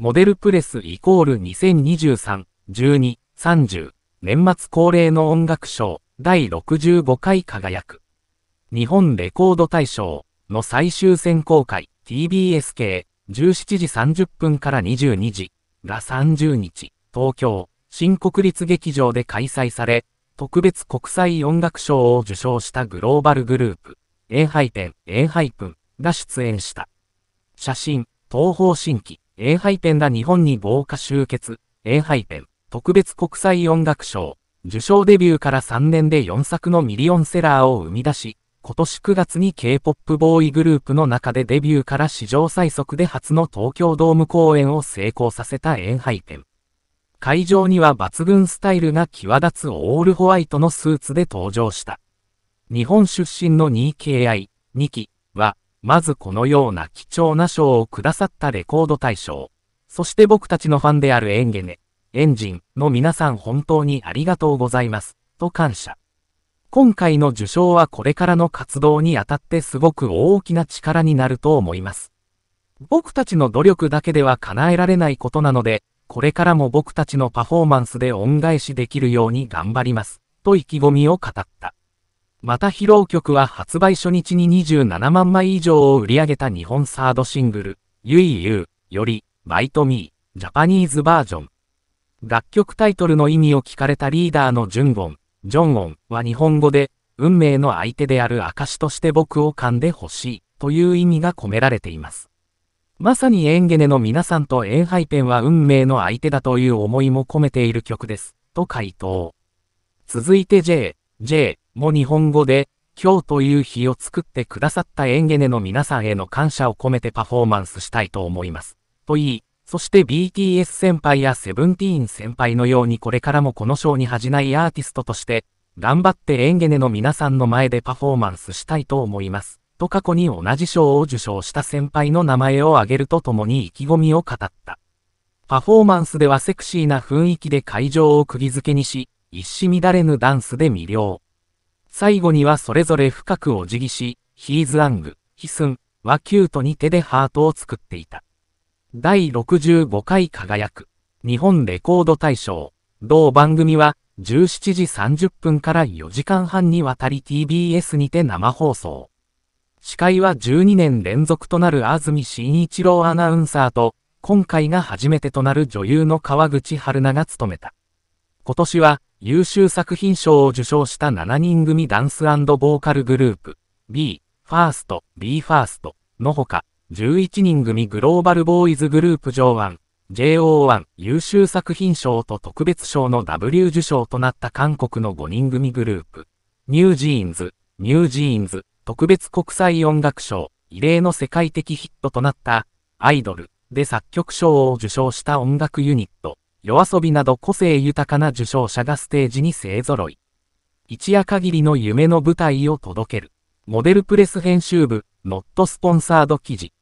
モデルプレスイコール2023、12、30、年末恒例の音楽賞、第65回輝く。日本レコード大賞の最終選考会、TBS 系、17時30分から22時が30日、東京、新国立劇場で開催され、特別国際音楽賞を受賞したグローバルグループ、A ハイペン、A ハイプンが出演した。写真、東方新規、A ハイペンが日本に豪華集結、A ハイペン、特別国際音楽賞、受賞デビューから3年で4作のミリオンセラーを生み出し、今年9月に K-POP ボーイグループの中でデビューから史上最速で初の東京ドーム公演を成功させた A ハイペン。会場には抜群スタイルが際立つオールホワイトのスーツで登場した。日本出身の 2KI、2期は、まずこのような貴重な賞をくださったレコード大賞。そして僕たちのファンであるエンゲネ、エンジンの皆さん本当にありがとうございます。と感謝。今回の受賞はこれからの活動にあたってすごく大きな力になると思います。僕たちの努力だけでは叶えられないことなので、これからも僕たちのパフォーマンスで恩返しできるように頑張ります。と意気込みを語った。また披露曲は発売初日に27万枚以上を売り上げた日本サードシングル、ゆいゆうより、バイトミー、ジャパニーズバージョン。楽曲タイトルの意味を聞かれたリーダーのジュンゴン、ジョンゴンは日本語で、運命の相手である証として僕を噛んでほしいという意味が込められています。まさにエンゲネの皆さんとエンハイペンは運命の相手だという思いも込めている曲です、と回答。続いて J、J、も日本語で、今日という日を作ってくださったエンゲネの皆さんへの感謝を込めてパフォーマンスしたいと思います。と言い、そして BTS 先輩やセブンティーン先輩のようにこれからもこの賞に恥じないアーティストとして、頑張ってエンゲネの皆さんの前でパフォーマンスしたいと思います。と過去に同じ賞を受賞した先輩の名前を挙げるとともに意気込みを語った。パフォーマンスではセクシーな雰囲気で会場を釘付けにし、一糸乱れぬダンスで魅了。最後にはそれぞれ深くお辞儀し、ヒーズアング、ヒスンはキュートに手でハートを作っていた。第65回輝く、日本レコード大賞。同番組は17時30分から4時間半にわたり TBS にて生放送。司会は12年連続となる安住紳一郎アナウンサーと、今回が初めてとなる女優の川口春奈が務めた。今年は優秀作品賞を受賞した7人組ダンスボーカルグループ B、ファースト、B ファーストのほか11人組グローバルボーイズグループ上腕 JO1 優秀作品賞と特別賞の W 受賞となった韓国の5人組グループニュージーンズ、ニュージーンズ特別国際音楽賞異例の世界的ヒットとなったアイドルで作曲賞を受賞した音楽ユニット夜遊びなど個性豊かな受賞者がステージに勢ぞろい。一夜限りの夢の舞台を届ける。モデルプレス編集部、ノットスポンサード記事。